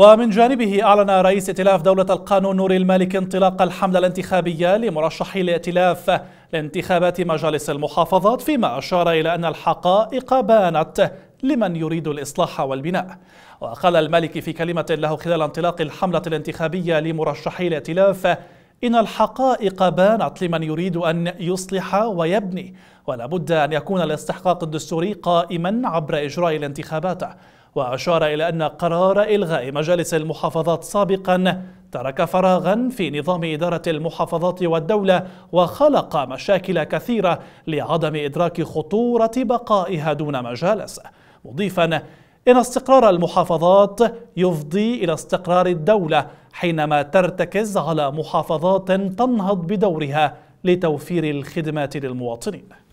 ومن جانبه أعلن رئيس ائتلاف دولة القانون نور المالك انطلاق الحملة الانتخابية لمرشحي الائتلاف لانتخابات مجالس المحافظات فيما أشار إلى أن الحقائق بانت لمن يريد الإصلاح والبناء وقال المالك في كلمة له خلال انطلاق الحملة الانتخابية لمرشحي الائتلاف إن الحقائق بانت لمن يريد أن يصلح ويبني ولابد أن يكون الاستحقاق الدستوري قائما عبر إجراء الانتخابات وأشار إلى أن قرار إلغاء مجالس المحافظات سابقا ترك فراغا في نظام إدارة المحافظات والدولة وخلق مشاكل كثيرة لعدم إدراك خطورة بقائها دون مجالس مضيفا إن استقرار المحافظات يفضي إلى استقرار الدولة حينما ترتكز على محافظات تنهض بدورها لتوفير الخدمات للمواطنين